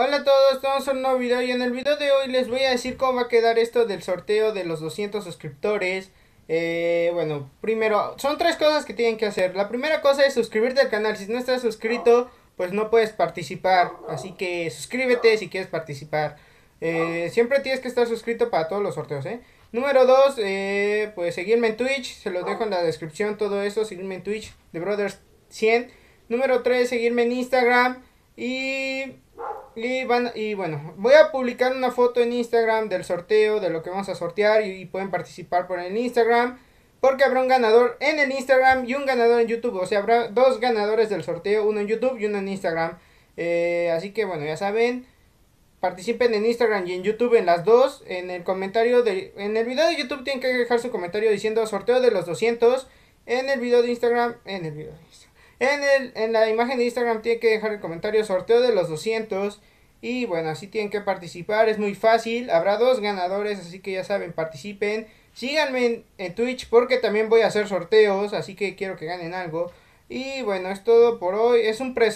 Hola a todos, estamos en un nuevo video y en el video de hoy les voy a decir cómo va a quedar esto del sorteo de los 200 suscriptores eh, Bueno, primero, son tres cosas que tienen que hacer La primera cosa es suscribirte al canal, si no estás suscrito pues no puedes participar Así que suscríbete si quieres participar eh, Siempre tienes que estar suscrito para todos los sorteos, ¿eh? Número 2, eh, pues seguirme en Twitch, se los dejo en la descripción todo eso, seguirme en Twitch, The Brothers 100. Número 3, seguirme en Instagram y y, bueno, voy a publicar una foto en Instagram del sorteo, de lo que vamos a sortear y, pueden participar por el Instagram. Porque habrá un ganador en el Instagram y un ganador en YouTube. O sea, habrá dos ganadores del sorteo, uno en YouTube y uno en Instagram. Eh, así que bueno, ya saben. Participen en Instagram y en YouTube en las dos. En el comentario de, en el video de YouTube tienen que dejar su comentario diciendo sorteo de los 200. En el video de Instagram, en el video de Instagram. En, la imagen de Instagram tienen que dejar el comentario sorteo de los 200. Y bueno, así tienen que participar, es muy fácil. Habrá dos ganadores, así que ya saben, participen. Síganme en, Twitch porque también voy a hacer sorteos, así que quiero que ganen algo. Y bueno, es todo por hoy. Es un pre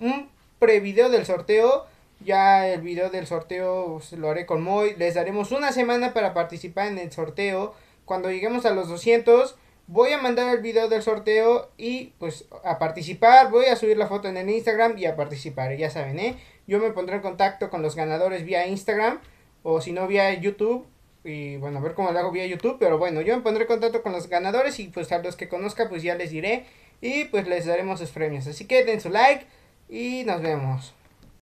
un pre-video del sorteo. Ya el video del sorteo pues, lo haré con Moy. Les daremos una semana para participar en el sorteo. Cuando lleguemos a los 200, voy a mandar el video del sorteo y pues a participar, voy a subir la foto en el Instagram y a participar, ya saben, ¿eh? Yo me pondré en contacto con los ganadores vía Instagram o si no vía YouTube y bueno, a ver cómo lo hago vía YouTube, pero bueno, yo me pondré en contacto con los ganadores y pues a los que conozca pues ya les diré y pues les daremos sus premios. Así que den su like y nos vemos.